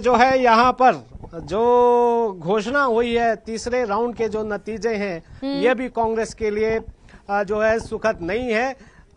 जो है यहाँ पर जो घोषणा हुई है तीसरे राउंड के जो नतीजे हैं हम्म। ये भी कांग्रेस के लिए जो है सुखद नहीं है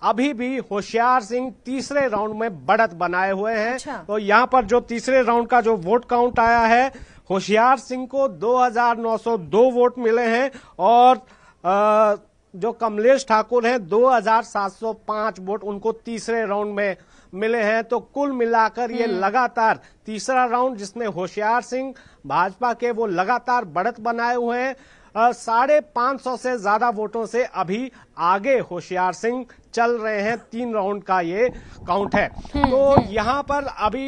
अभी भी होशियार सिंह तीसरे राउंड में बढ़त बनाए हुए हैं अच्छा। तो यहाँ पर जो तीसरे राउंड का जो वोट काउंट आया है होशियार सिंह को 2,902 वोट मिले हैं और आ, जो कमलेश ठाकुर हैं 2,705 वोट उनको तीसरे राउंड में मिले हैं तो कुल मिलाकर ये हम्म। लगातार तीसरा राउंड जिसमें होशियार सिंह भाजपा के वो लगातार बढ़त बनाए हुए हैं साढ़े पांच सौ से ज्यादा वोटों से अभी आगे होशियार सिंह चल रहे हैं तीन राउंड का ये काउंट है हम्म, तो हम्म। यहाँ पर अभी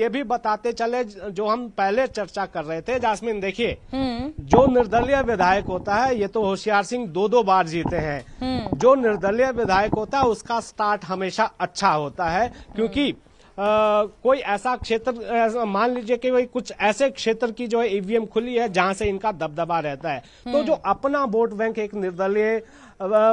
ये भी बताते चले जो हम पहले चर्चा कर रहे थे जासमिन देखिए हम्म। जो निर्दलीय विधायक होता है ये तो होशियार सिंह दो दो बार जीते हैं जो निर्दलीय विधायक होता है उसका स्टार्ट हमेशा अच्छा होता है क्योंकि कोई ऐसा क्षेत्र मान लीजिए कि भाई कुछ ऐसे क्षेत्र की जो है ईवीएम e खुली है जहां से इनका दबदबा रहता है तो हम्म। जो अपना वोट बैंक एक निर्दलीय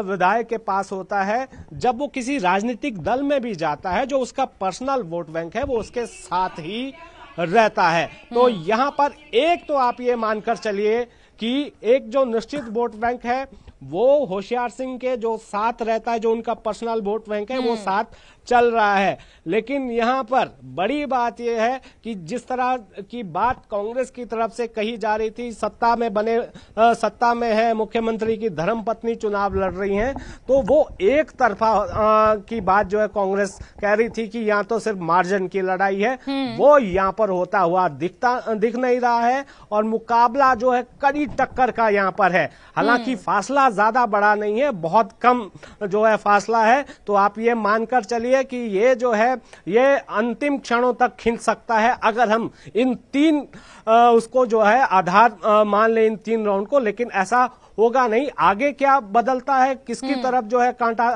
विधायक के पास होता है जब वो किसी राजनीतिक दल में भी जाता है जो उसका पर्सनल वोट बैंक है वो उसके साथ ही रहता है तो हम्म। यहाँ पर एक तो आप ये मानकर चलिए कि एक जो निश्चित वोट बैंक है वो होशियार सिंह के जो साथ रहता है जो उनका पर्सनल वोट बैंक है वो हम्म। साथ चल रहा है लेकिन यहाँ पर बड़ी बात यह है कि जिस तरह की बात कांग्रेस की तरफ से कही जा रही थी सत्ता में बने आ, सत्ता में है मुख्यमंत्री की धर्मपत्नी चुनाव लड़ रही हैं तो वो एक तरफा आ, की बात जो है कांग्रेस कह रही थी कि यहाँ तो सिर्फ मार्जिन की लड़ाई है हम्म। वो यहाँ पर होता हुआ दिखता दिख नहीं रहा है और मुकाबला जो है कड़ी टक्कर का यहाँ पर है हालांकि हम्म। फासला ज़्यादा बड़ा नहीं है बहुत कम जो है फासला है तो आप ये मानकर चलिए कि ये जो है ये अंतिम क्षणों तक खींच सकता है अगर हम इन तीन आ, उसको जो है आधार आ, मान लें इन तीन राउंड को लेकिन ऐसा होगा नहीं आगे क्या बदलता है किसकी हम्म। तरफ जो है कांटा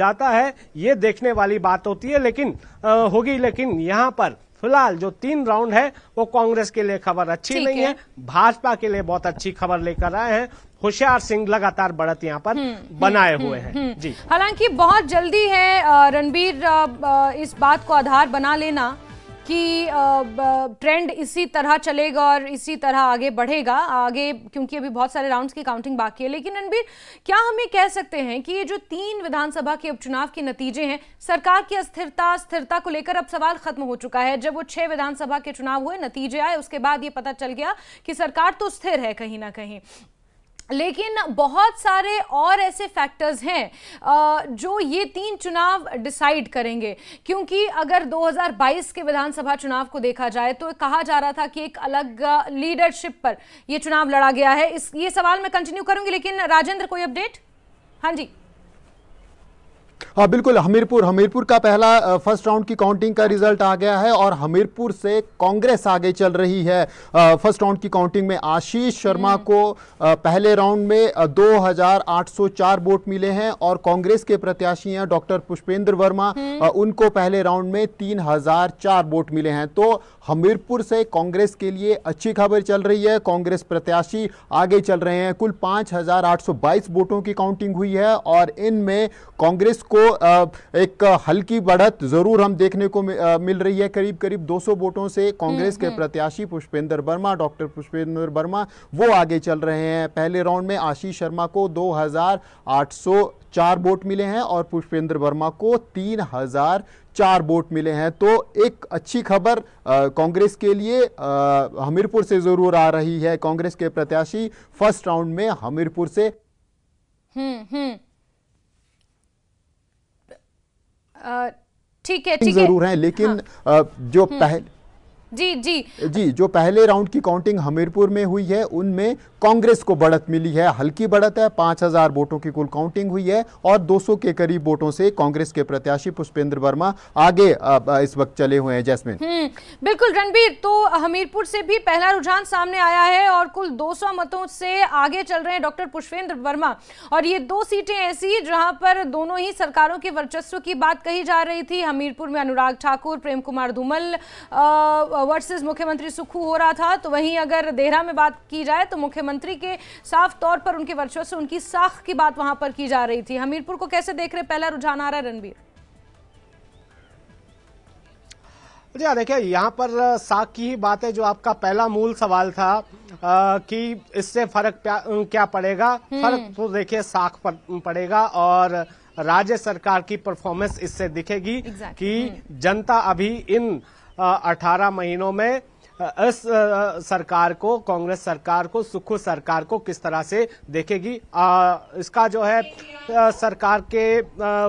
जाता है ये देखने वाली बात होती है लेकिन होगी लेकिन यहाँ पर फिलहाल जो तीन राउंड है वो कांग्रेस के लिए खबर अच्छी नहीं है, है। भाजपा के लिए बहुत अच्छी खबर लेकर आए हैं होशियार सिंह लगातार बढ़त यहाँ पर हम्म, हम्म, बनाए हम्म, हुए हैं जी हालांकि बहुत जल्दी है रणबीर इस बात को आधार बना लेना कि ट्रेंड इसी तरह चलेगा और इसी तरह आगे बढ़ेगा आगे क्योंकि अभी बहुत सारे राउंड्स की काउंटिंग बाकी है लेकिन रणबीर क्या हमें कह सकते हैं कि ये जो तीन विधानसभा के उपचुनाव के नतीजे हैं सरकार की अस्थिरता स्थिरता को लेकर अब सवाल खत्म हो चुका है जब वो छह विधानसभा के चुनाव हुए नतीजे आए उसके बाद ये पता चल गया कि सरकार तो स्थिर है कहीं ना कहीं लेकिन बहुत सारे और ऐसे फैक्टर्स हैं जो ये तीन चुनाव डिसाइड करेंगे क्योंकि अगर 2022 के विधानसभा चुनाव को देखा जाए तो कहा जा रहा था कि एक अलग लीडरशिप पर ये चुनाव लड़ा गया है इस ये सवाल मैं कंटिन्यू करूंगी लेकिन राजेंद्र कोई अपडेट हाँ जी हाँ बिल्कुल हमीरपुर हमीरपुर का पहला फर्स्ट राउंड की काउंटिंग का रिजल्ट आ गया है और हमीरपुर से कांग्रेस आगे चल रही है फर्स्ट राउंड की काउंटिंग में आशीष शर्मा हम्म। को पहले राउंड में 2804 वोट मिले हैं और कांग्रेस के प्रत्याशी हैं डॉक्टर पुष्पेंद्र वर्मा हम्म। उनको पहले राउंड में 3004 वोट मिले हैं तो हमीरपुर से कांग्रेस के लिए अच्छी खबर चल रही है कांग्रेस प्रत्याशी आगे चल रहे हैं कुल 5822 वोटों की काउंटिंग हुई है और इनमें कांग्रेस को एक हल्की बढ़त जरूर हम देखने को मिल रही है करीब करीब 200 वोटों से कांग्रेस के हम्म, हम्म। प्रत्याशी पुष्पेंद्र वर्मा डॉक्टर पुष्पेंद्र वर्मा वो आगे चल रहे हैं पहले राउंड में आशीष शर्मा को 2,804 वोट मिले हैं और पुष्पेंद्र वर्मा को तीन चार वोट मिले हैं तो एक अच्छी खबर कांग्रेस के लिए आ, हमीरपुर से जरूर आ रही है कांग्रेस के प्रत्याशी फर्स्ट राउंड में हमीरपुर से हम्म हम्म ठीक है ठीक है जरूर है लेकिन हाँ। जो हम्म। पहले जी जी जी जो पहले राउंड की काउंटिंग हमीरपुर में हुई है उनमें कांग्रेस को बढ़त मिली है हल्की बढ़त है 5000 वोटों की कुल काउंटिंग हुई है और 200 के करीब वोटों से कांग्रेस के प्रत्याशी पुष्पेंद्र वर्मा आगे इस वक्त चले हुए हैं जैसमिन हम्म, बिल्कुल रणबीर तो हमीरपुर से भी पहला रुझान सामने आया है और कुल दो मतों से आगे चल रहे हैं डॉक्टर पुष्पेंद्र वर्मा और ये दो सीटें ऐसी जहां पर दोनों ही सरकारों के वर्चस्व की बात कही जा रही थी हमीरपुर में अनुराग ठाकुर प्रेम कुमार धूमल वर्सेस मुख्यमंत्री सुखू हो रहा था तो वहीं अगर देहरा में बात की जाए तो मुख्यमंत्री के साफ तौर पर उनके वर्चस्व उनकी साख की बात वहां पर की जा रही थी हमीरपुर को कैसे देख रहे पहला रुझान आ रहा है रणबीर जी हाँ, देखिए यहाँ पर साख की ही बात है जो आपका पहला मूल सवाल था आ, कि इससे फर्क क्या पड़ेगा हम्म। फर्क तो देखिए साख पर पड़ेगा और राज्य सरकार की परफॉर्मेंस इससे दिखेगी exactly. कि हम्म। जनता अभी इन अठारह महीनों में इस सरकार को कांग्रेस सरकार को सुखू सरकार को किस तरह से देखेगी आ, इसका जो है सरकार के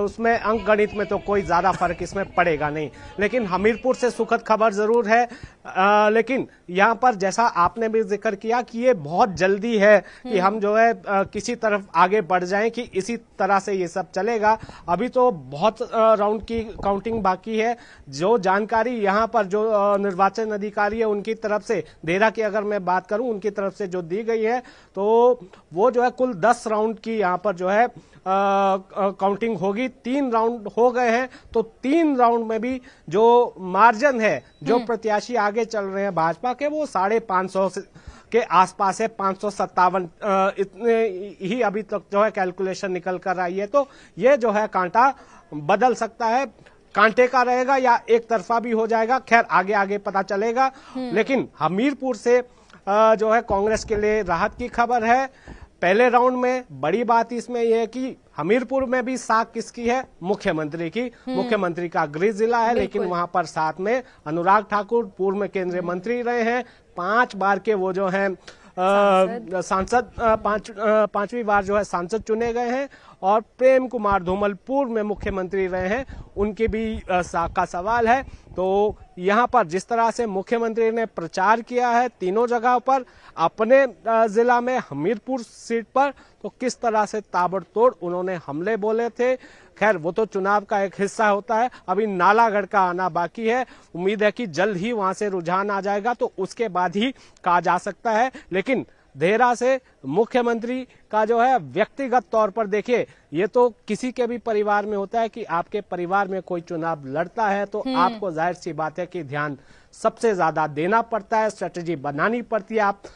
उसमें अंक गणित में तो कोई ज़्यादा फर्क इसमें पड़ेगा नहीं लेकिन हमीरपुर से सुखद खबर ज़रूर है आ, लेकिन यहाँ पर जैसा आपने भी जिक्र किया कि ये बहुत जल्दी है कि हम्म। हम जो है आ, किसी तरफ आगे बढ़ जाएं कि इसी तरह से ये सब चलेगा अभी तो बहुत राउंड की काउंटिंग बाकी है जो जानकारी यहाँ पर जो निर्वाचन अधिकारी है उनकी तरफ से देरा की अगर मैं बात करूं उनकी तरफ से जो दी गई है तो वो जो है कुल दस राउंड की यहाँ पर जो है काउंटिंग होगी तीन राउंड हो गए हैं तो तीन राउंड में भी जो मार्जिन है जो हम्म। प्रत्याशी आगे चल रहे हैं भाजपा के वो साढ़े पांच सौ के आसपास है पांच सौ सत्तावन इतने ही अभी तक जो है कैलकुलेशन निकल कर आई है तो ये जो है कांटा बदल सकता है कांटे का रहेगा या एक तरफा भी हो जाएगा खैर आगे आगे पता चलेगा हम्म। लेकिन हमीरपुर से जो है कांग्रेस के लिए राहत की खबर है पहले राउंड में बड़ी बात इसमें यह है कि हमीरपुर में भी साख किसकी है मुख्यमंत्री की हम्म। मुख्यमंत्री का गृह जिला है लेकिन वहां पर साथ में अनुराग ठाकुर पूर्व में केंद्रीय हम्म। मंत्री रहे हैं पांच बार के वो जो है सांसद पांच पांचवी बार जो है सांसद चुने गए हैं और प्रेम कुमार धूमल पूर्व में मुख्यमंत्री रहे हैं उनके भी का सवाल है तो यहाँ पर जिस तरह से मुख्यमंत्री ने प्रचार किया है तीनों जगह पर अपने जिला में हमीरपुर सीट पर तो किस तरह से ताबड़तोड़ उन्होंने हमले बोले थे खैर वो तो चुनाव का एक हिस्सा होता है अभी नालागढ़ का आना बाकी है उम्मीद है कि जल्द ही वहां से रुझान आ जाएगा तो उसके बाद ही कहा जा सकता है लेकिन धेरा से मुख्यमंत्री का जो है व्यक्तिगत तौर पर देखिए ये तो किसी के भी परिवार में होता है कि आपके परिवार में कोई चुनाव लड़ता है तो हम्म। आपको जाहिर सी बात है कि ध्यान सबसे ज्यादा देना पड़ता है स्ट्रेटेजी बनानी पड़ती है आप